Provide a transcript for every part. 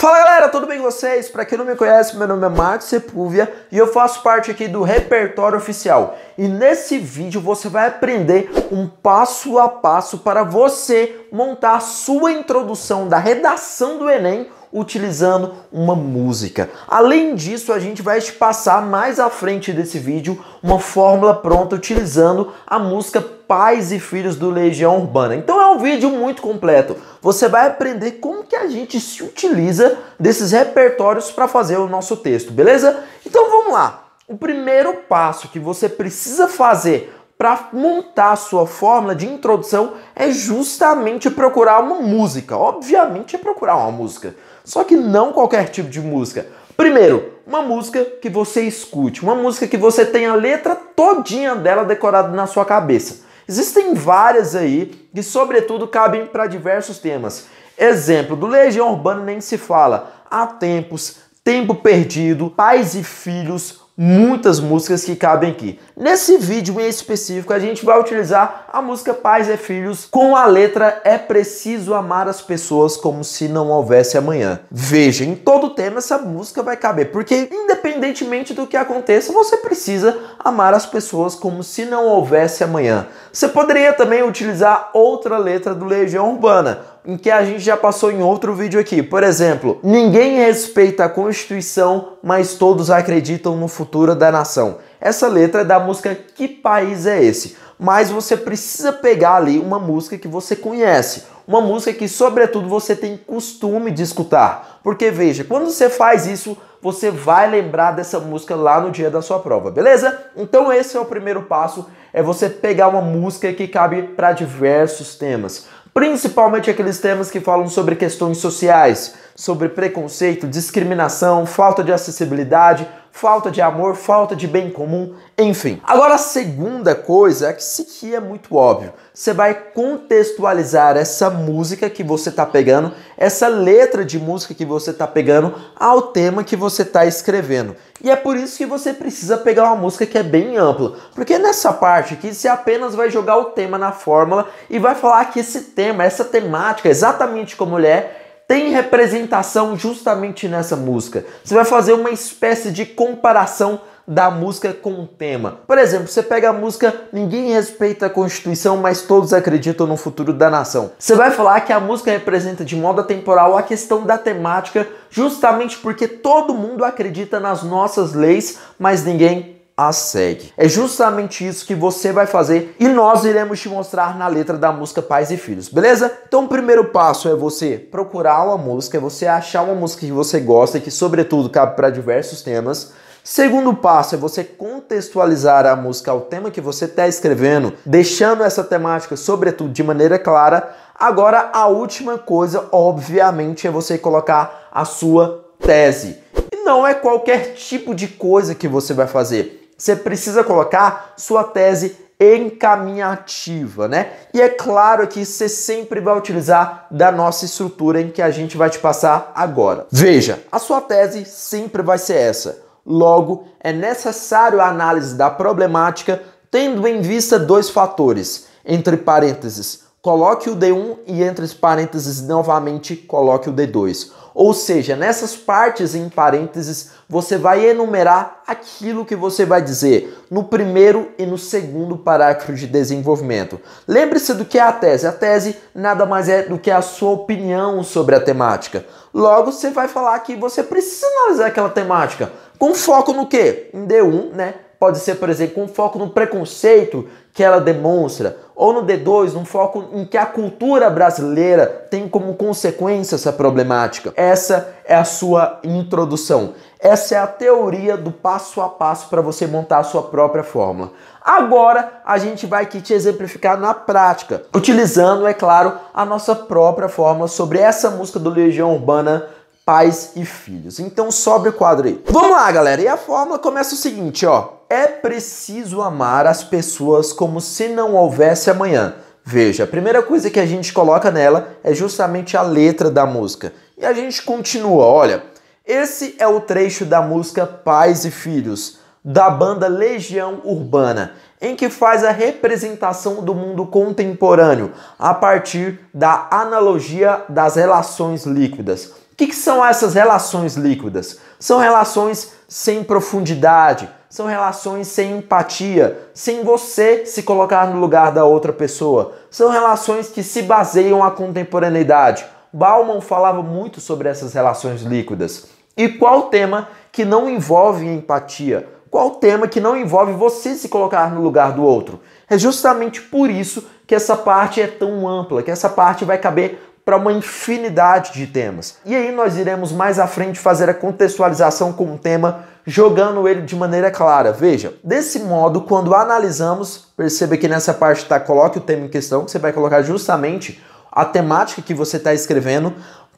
Fala galera, tudo bem com vocês? Para quem não me conhece, meu nome é Marcos Sepúlvia e eu faço parte aqui do repertório oficial. E nesse vídeo você vai aprender um passo a passo para você montar sua introdução da redação do Enem utilizando uma música. Além disso, a gente vai te passar mais à frente desse vídeo uma fórmula pronta utilizando a música Pais e Filhos do Legião Urbana. Então é um vídeo muito completo. Você vai aprender como que a gente se utiliza desses repertórios para fazer o nosso texto, beleza? Então vamos lá. O primeiro passo que você precisa fazer para montar a sua fórmula de introdução é justamente procurar uma música. Obviamente é procurar uma música, só que não qualquer tipo de música. Primeiro, uma música que você escute, uma música que você tenha a letra todinha dela decorada na sua cabeça. Existem várias aí que, sobretudo, cabem para diversos temas. Exemplo do Legião Urbana nem se fala. Há tempos, tempo perdido, pais e filhos, muitas músicas que cabem aqui. Nesse vídeo em específico, a gente vai utilizar a música Pais e é Filhos com a letra É Preciso Amar as Pessoas Como Se Não Houvesse Amanhã. Veja, em todo tema essa música vai caber, porque independentemente do que aconteça, você precisa amar as pessoas como se não houvesse amanhã. Você poderia também utilizar outra letra do Legião Urbana em que a gente já passou em outro vídeo aqui. Por exemplo, ninguém respeita a Constituição, mas todos acreditam no futuro da nação. Essa letra é da música Que País é Esse? Mas você precisa pegar ali uma música que você conhece, uma música que, sobretudo, você tem costume de escutar. Porque veja, quando você faz isso, você vai lembrar dessa música lá no dia da sua prova, beleza? Então esse é o primeiro passo, é você pegar uma música que cabe para diversos temas principalmente aqueles temas que falam sobre questões sociais, sobre preconceito, discriminação, falta de acessibilidade falta de amor, falta de bem comum, enfim. Agora a segunda coisa é que se que é muito óbvio, você vai contextualizar essa música que você está pegando, essa letra de música que você está pegando ao tema que você está escrevendo. E é por isso que você precisa pegar uma música que é bem ampla, porque é nessa parte aqui você apenas vai jogar o tema na fórmula e vai falar que esse tema, essa temática, exatamente como ele é, tem representação justamente nessa música. Você vai fazer uma espécie de comparação da música com o tema. Por exemplo, você pega a música Ninguém Respeita a Constituição, mas todos acreditam no futuro da nação. Você vai falar que a música representa de modo temporal a questão da temática, justamente porque todo mundo acredita nas nossas leis, mas ninguém a segue. É justamente isso que você vai fazer e nós iremos te mostrar na letra da música Pais e Filhos, beleza? Então o primeiro passo é você procurar uma música, é você achar uma música que você gosta e que sobretudo cabe para diversos temas. Segundo passo é você contextualizar a música ao tema que você está escrevendo, deixando essa temática, sobretudo, de maneira clara. Agora, a última coisa, obviamente, é você colocar a sua tese. E não é qualquer tipo de coisa que você vai fazer. Você precisa colocar sua tese encaminhativa, né? E é claro que você sempre vai utilizar da nossa estrutura em que a gente vai te passar agora. Veja, a sua tese sempre vai ser essa. Logo, é necessário a análise da problemática tendo em vista dois fatores, entre parênteses, coloque o D1 e entre os parênteses novamente coloque o D2. Ou seja, nessas partes em parênteses, você vai enumerar aquilo que você vai dizer no primeiro e no segundo parágrafo de desenvolvimento. Lembre-se do que é a tese. A tese nada mais é do que a sua opinião sobre a temática. Logo, você vai falar que você precisa analisar aquela temática. Com foco no quê? Em D1, né? pode ser, por exemplo, um foco no preconceito que ela demonstra, ou no D2, um foco em que a cultura brasileira tem como consequência essa problemática. Essa é a sua introdução. Essa é a teoria do passo a passo para você montar a sua própria fórmula. Agora a gente vai aqui te exemplificar na prática, utilizando, é claro, a nossa própria fórmula sobre essa música do Legião Urbana pais e filhos. Então sobe o quadro aí. Vamos lá, galera. E a fórmula começa o seguinte, ó é preciso amar as pessoas como se não houvesse amanhã. Veja, a primeira coisa que a gente coloca nela é justamente a letra da música. E a gente continua, olha. Esse é o trecho da música Pais e Filhos, da banda Legião Urbana, em que faz a representação do mundo contemporâneo a partir da analogia das relações líquidas. O que, que são essas relações líquidas? São relações sem profundidade, são relações sem empatia, sem você se colocar no lugar da outra pessoa. São relações que se baseiam à contemporaneidade. Bauman falava muito sobre essas relações líquidas. E qual tema que não envolve empatia? Qual tema que não envolve você se colocar no lugar do outro? É justamente por isso que essa parte é tão ampla, que essa parte vai caber para uma infinidade de temas. E aí nós iremos mais à frente fazer a contextualização com o tema, jogando ele de maneira clara. Veja, desse modo, quando analisamos, perceba que nessa parte tá coloque o tema em questão, que você vai colocar justamente a temática que você está escrevendo,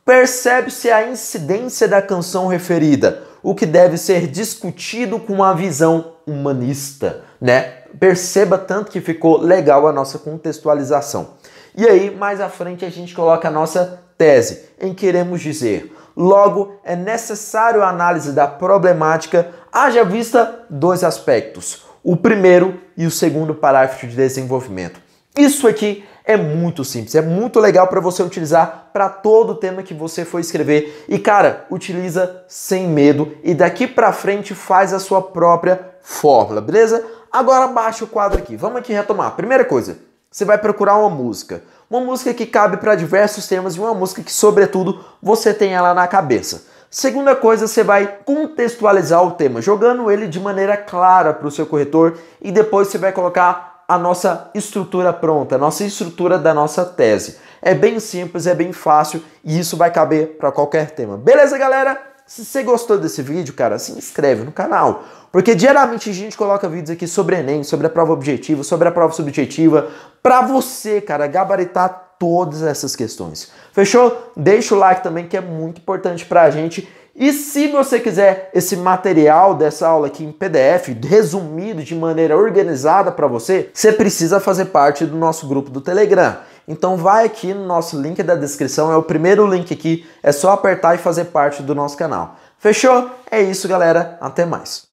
percebe-se a incidência da canção referida, o que deve ser discutido com uma visão humanista, né? Perceba tanto que ficou legal a nossa contextualização. E aí, mais à frente, a gente coloca a nossa tese, em queremos dizer. Logo, é necessário a análise da problemática, haja vista dois aspectos: o primeiro e o segundo parágrafo de desenvolvimento. Isso aqui é muito simples, é muito legal para você utilizar para todo o tema que você for escrever. E cara, utiliza sem medo e daqui para frente faz a sua própria fórmula, beleza? Agora baixa o quadro aqui. Vamos aqui retomar. Primeira coisa, você vai procurar uma música. Uma música que cabe para diversos temas e uma música que, sobretudo, você tem ela na cabeça. Segunda coisa, você vai contextualizar o tema, jogando ele de maneira clara para o seu corretor e depois você vai colocar a nossa estrutura pronta, a nossa estrutura da nossa tese. É bem simples, é bem fácil e isso vai caber para qualquer tema. Beleza, galera? Se você gostou desse vídeo, cara, se inscreve no canal. Porque diariamente a gente coloca vídeos aqui sobre Enem, sobre a prova objetiva, sobre a prova subjetiva, para você, cara, gabaritar todas essas questões. Fechou? Deixa o like também, que é muito importante para a gente. E se você quiser esse material dessa aula aqui em PDF, resumido de maneira organizada para você, você precisa fazer parte do nosso grupo do Telegram. Então vai aqui no nosso link da descrição, é o primeiro link aqui, é só apertar e fazer parte do nosso canal. Fechou? É isso, galera. Até mais.